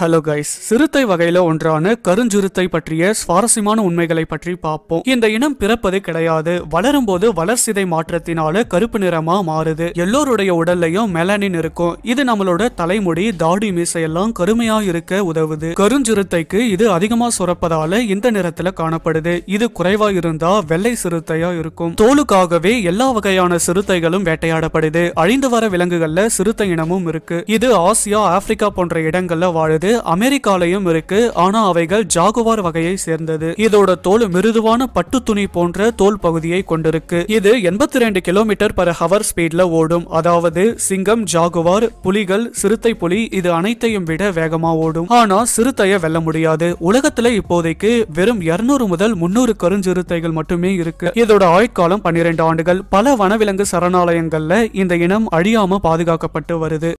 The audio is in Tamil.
ஹலோ கைஸ் சிறுத்தை வகையில ஒன்றான கருஞ்சிறுத்தை பற்றிய சுவாரஸ்யமான உண்மைகளை பற்றி பார்ப்போம் இந்த இனம் பிறப்பது கிடையாது வளரும் போது வளர்சிதை மாற்றத்தினால கருப்பு நிறமா மாறுது எல்லோருடைய உடல்லையும் மெலனின் இருக்கும் இது நம்மளோட தலைமுடி தாடி மீசையெல்லாம் கருமையா இருக்க உதவுது கருஞ்சிறுத்தைக்கு இது அதிகமா சுரப்பதால இந்த நிறத்துல காணப்படுது இது குறைவா இருந்தா வெள்ளை சிறுத்தையா இருக்கும் தோலுக்காகவே எல்லா வகையான சிறுத்தைகளும் வேட்டையாடப்படுது அழிந்து வர விலங்குகள்ல சிறுத்தை இனமும் இருக்கு இது ஆசியா ஆப்பிரிக்கா போன்ற இடங்கள்ல வாழுது இருக்கு அமெரிக்காலையும் இருக்கு ஆனா அவைகள் ஜாகுவார் வகையை சேர்ந்தது இதோட தோல் மிருதுவான பட்டு துணி போன்ற தோல் பகுதியை கொண்டிருக்கு இது எண்பத்தி ரெண்டு கிலோமீட்டர் பர் ஹவர் ஸ்பீட்ல ஓடும் அதாவது சிங்கம் ஜாகுவார் புலிகள் சிறுத்தை புலி இது அனைத்தையும் விட வேகமா ஓடும் ஆனா சிறுத்தைய வெல்ல முடியாது உலகத்துல இப்போதைக்கு வெறும் இருநூறு முதல் முன்னூறு கருஞ்சிறுத்தைகள் மட்டுமே இருக்கு இதோட ஆயுட்காலம் பன்னிரண்டு ஆண்டுகள் பல வனவிலங்கு சரணாலயங்கள்ல இந்த இனம் அழியாம பாதுகாக்கப்பட்டு வருது